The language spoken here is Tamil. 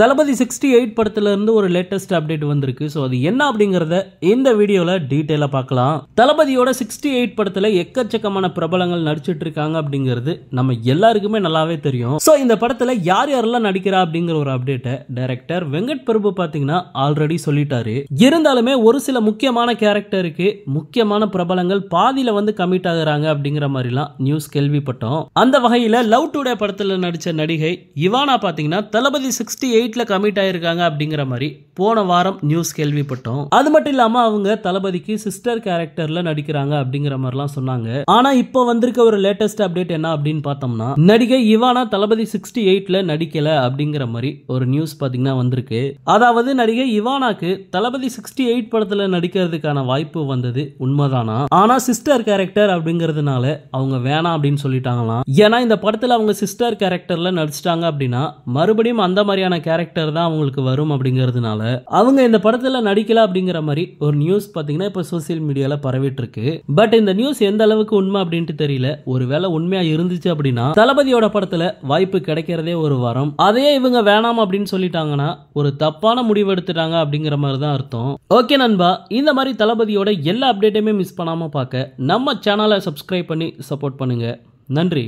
தளபதி சிக்ஸ்டி எயிட் படத்துலேருந்து ஒரு லேட்டஸ்ட் அப்டேட் வந்திருக்கு ஸோ அது என்ன அப்படிங்கிறத இந்த வீடியோவில் டீட்டெயிலாக பார்க்கலாம் தளபதியோட சிக்ஸ்டி எயிட் படத்தில் எக்கச்சக்கமான பிரபலங்கள் நடிச்சிட்டு இருக்காங்க அப்படிங்கிறது நம்ம எல்லாருக்குமே நல்லாவே தெரியும் ஸோ இந்த படத்தில் யார் யாரெல்லாம் நடிக்கிறா அப்படிங்கிற ஒரு அப்டேட்டை டைரக்டர் வெங்கட் பிரபு பார்த்தீங்கன்னா ஆல்ரெடி சொல்லிட்டாரு இருந்தாலுமே ஒரு சில முக்கியமான கேரக்டருக்கு முக்கியமான பிரபலங்கள் பாதியில் வந்து கமிட் ஆகுறாங்க அப்படிங்கிற மாதிரிலாம் நியூஸ் கேள்விப்பட்டோம் அந்த வகையில் லவ் டுடே படத்தில் நடித்த நடிகை இவானா பார்த்தீங்கன்னா தளபதி சிக்ஸ்டி எயிட் எயிட்டில் கமிட் ஆயிருக்காங்க அப்படிங்கிற மாதிரி போன வாரம் நியூஸ் கேள்விப்பட்டோம் அது மட்டும் இல்லாம அவங்க தளபதிக்கு சிஸ்டர் கேரக்டர்ல நடிக்கிறாங்க அப்படிங்கிற மாதிரிலாம் சொன்னாங்க ஆனா இப்போ வந்திருக்க ஒரு லேட்டஸ்ட் அப்டேட் என்ன அப்படின்னு பார்த்தோம்னா நடிகை இவானா தளபதி சிக்ஸ்டி எயிட்ல நடிக்கல அப்படிங்கிற மாதிரி ஒரு நியூஸ் பாத்தீங்கன்னா வந்திருக்கு அதாவது நடிகை இவானாக்கு தளபதி சிக்ஸ்டி எயிட் படத்துல நடிக்கிறதுக்கான வாய்ப்பு வந்தது உண்மைதானா ஆனா சிஸ்டர் கேரக்டர் அப்படிங்கிறதுனால அவங்க வேணாம் அப்படின்னு சொல்லிட்டாங்களாம் ஏன்னா இந்த படத்துல அவங்க சிஸ்டர் கேரக்டர்ல நடிச்சிட்டாங்க அப்படின்னா மறுபடியும் அந்த மாதிரியான கேரக்டர் தான் அவங்களுக்கு வரும் அப்படிங்கிறதுனால அவங்க இந்த படத்தில் நடிக்கல அப்படிங்கிற மாதிரி ஒரு நியூஸ் பார்த்தீங்கன்னா இப்போ சோசியல் மீடியாவில் பரவிட்டு இருக்கு பட் இந்த நியூஸ் எந்த அளவுக்கு உண்மை அப்படின்ட்டு தெரியல ஒருவேளை உண்மையாக இருந்துச்சு அப்படின்னா தளபதியோட படத்தில் வாய்ப்பு கிடைக்கிறதே ஒரு வரம் அதையே இவங்க வேணாம் அப்படின்னு சொல்லிட்டாங்கன்னா ஒரு தப்பான முடிவு எடுத்துட்டாங்க அப்படிங்கிற மாதிரி தான் அர்த்தம் ஓகே நண்பா இந்த மாதிரி தளபதியோட எல்லா அப்டேட்டையுமே மிஸ் பண்ணாமல் பார்க்க நம்ம சேனலை சப்ஸ்கிரைப் பண்ணி சப்போர்ட் பண்ணுங்கள் நன்றி